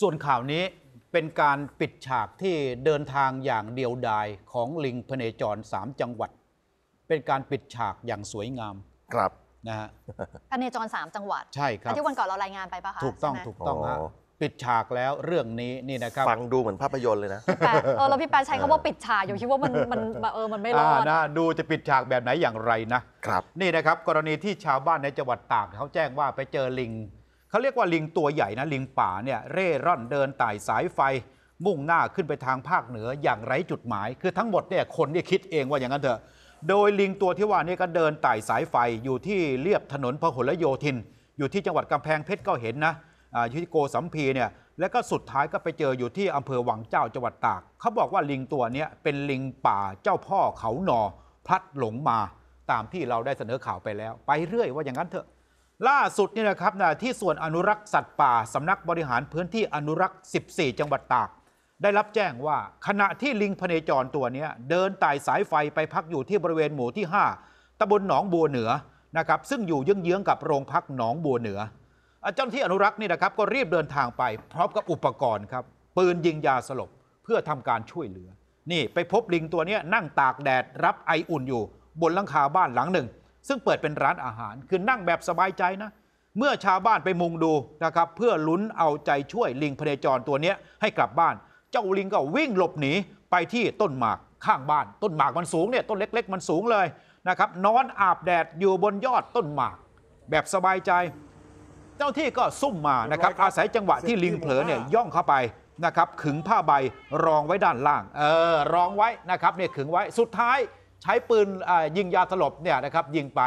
ส่วนข่าวนี้เป็นการปิดฉากที่เดินทางอย่างเดียวดายของลิงพเนจรสามจังหวัด เป็นการปิดฉากอย่างสวยงามครับนะฮะพเนจรสามจังหวัดใช่ครับที่วันก่อนเรารายงานไปปะคะถูกต้องถูกต้องฮะปิดฉากแล้วเรื่องนี้นี่นะครับฟังดูเหมือนภาพยนตร์เลยนะแต่เออแล้วพี่แปนใช้คำว่าปิดฉากอยู่คิดว่ามันมันเออมันไม่รอดนะดูจะปิดฉากแบบไหนอย่างไรนะครับ นี่นะครับ กรณีที่ชาวบ้านในจังหวัดตากเขาแจ้งว่าไปเจอลิงเขาเรียกว่าลิงตัวใหญ่นะลิงป่าเนี่ยเร่ร่อนเดินไต่สายไฟ มุ่งหน้าขึ้นไปทางภาคเหนืออย่างไร้จุดหมาย คือทั้งหมดเนี่ยคนเนี่ยคิดเองว่าอย่างนั้นเถอะ โดยลิงตัวที่ว่านี่ก็เดินไต่สายไฟอยู่ที่เรียบถนนพหลโยธิน อยู่ที่จังหวัดกำแพงเพชรก็เห็นนะอยู่ที่โกสัมพีเนี่ยแล้วก็สุดท้ายก็ไปเจออยู่ที่อำเภอวังเจ้าจังหวัดตากเขาบอกว่าลิงตัวนี้เป็นลิงป่าเจ้าพ่อเขาหนอพลัดหลงมา ตามที่เราได้เสนอข่าวไปแล้ว ไปเรื่อยว่าอย่างนั้นเถอะล่าสุดนี่นะครับนะที่ส่วนอนุรักษ์สัตว์ป่า สำนักบริหารพื้นที่อนุรักษ์ 14 จังหวัดตาก ได้รับแจ้งว่าขณะที่ลิงพเนจรตัวนี้เดินไต่สายไฟไปพักอยู่ที่บริเวณหมู่ที่ 5ตำบลหนองบัวเหนือนะครับ ซึ่งอยู่เยื้องๆกับโรงพักหนองบัวเหนือเจ้าหน้าที่อนุรักษ์นี่นะครับก็รีบเดินทางไปพร้อมกับอุปกรณ์ครับปืนยิงยาสลบ เพื่อทำการช่วยเหลือ นี่ไปพบลิงตัวนี้นั่งตากแดดรับไออุ่นอยู่บนหลังคาบ้านหลังหนึ่งซึ่งเปิดเป็นร้านอาหารคือนั่งแบบสบายใจนะเมื่อชาวบ้านไปมุงดูนะครับเพื่อลุ้นเอาใจช่วยลิงพเนจรตัวนี้ให้กลับบ้าน เจ้าลิงก็วิ่งหลบหนีไปที่ต้นหมากข้างบ้านต้นหมากมันสูงเนี่ยต้นเล็กๆ มันสูงเลยนะครับนอนอาบแดดอยู่บนยอดต้นหมากแบบสบายใจ เจ้าที่ก็ซุ่มมานะครับอาศัยจังหวะที่ลิงเผลอเนี่ยย่องเข้าไปนะครับขึงผ้าใบรองไว้ด้านล่าง เออรองไว้นะครับเนี่ยขึงไว้สุดท้ายใช้ปืนยิงยาสลบเนี่ยนะครับ ยิงไป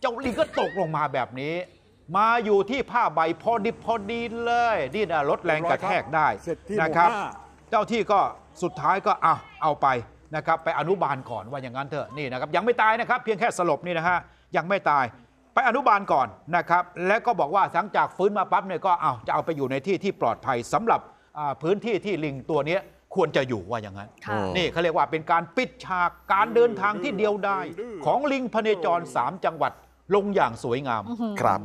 เจ้าลิงก็ตกลงมาแบบนี้ มาอยู่ที่ผ้าใบพอดีพอดีเลยนี่นะลดแรงกระแทกได้นะครับ เจ้าที่ก็สุดท้ายก็เอาเอาไปนะครับ ไปอนุบาลก่อนว่าอย่างนั้นเถอะนี่นะครับ ยังไม่ตายนะครับ เพียงแค่สลบนี่นะฮะยังไม่ตายไปอนุบาลก่อนนะครับ และก็บอกว่าหลังจากฟื้นมาปั๊บเนี่ยก็เอาจะเอาไปอยู่ในที่ที่ปลอดภัยสำหรับพื้นที่ที่ลิงตัวนี้ควรจะอยู่ว่าอย่างนั้น นี่เขาเรียกว่าเป็นการปิดฉาก การเดินทางที่เดียวดายของลิงพเนจรสามจังหวัดลงอย่างสวยงาม ครับ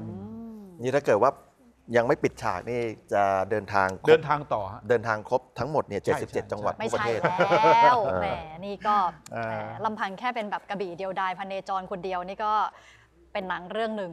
นี่ถ้าเกิดว่ายังไม่ปิดฉากนี่จะเดินทางเดินทางต่อเดินทางครบทั้งหมดเนี่ยเจ็ดสิ77จังหวัดทั่วประเทศแล้ว แหม นี่ก็แหมลำพังแค่เป็นแบบกระบี่เดียวดายพเนจรคนเดียวนี่ก็เป็นหนังเรื่องหนึ่ง